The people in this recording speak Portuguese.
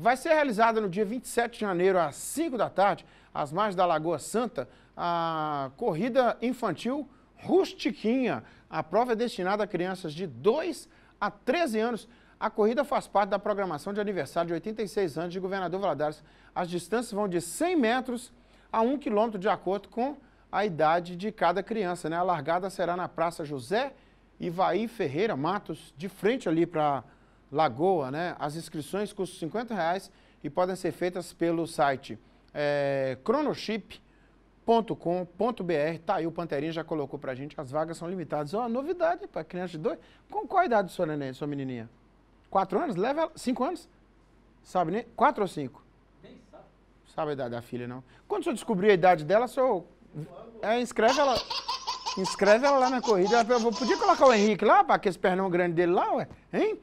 vai ser realizada no dia 27 de janeiro, às 5 da tarde, às margens da Lagoa Santa, a corrida infantil Rustiquinha. A prova é destinada a crianças de 2 a 13 anos. A corrida faz parte da programação de aniversário de 86 anos de governador Valadares. As distâncias vão de 100 metros a 1 quilômetro, de acordo com a idade de cada criança. Né? A largada será na Praça José Ivaí Ferreira Matos, de frente ali para Lagoa, né? As inscrições custam 50 reais e podem ser feitas pelo site é, Tá aí, o Panterinha já colocou pra gente, as vagas são limitadas. Ó, oh, novidade para criança de dois. Com qual idade sua neném, sua menininha? Quatro anos? Leva Cinco anos? Sabe, nem Quatro ou cinco? Nem sabe. Sabe a idade da filha, não. Quando o senhor descobrir a idade dela, o senhor é, inscreve ela. Inscreve ela lá na corrida. Eu podia colocar o Henrique lá, para aquele pernão grande dele lá, ué? Hein?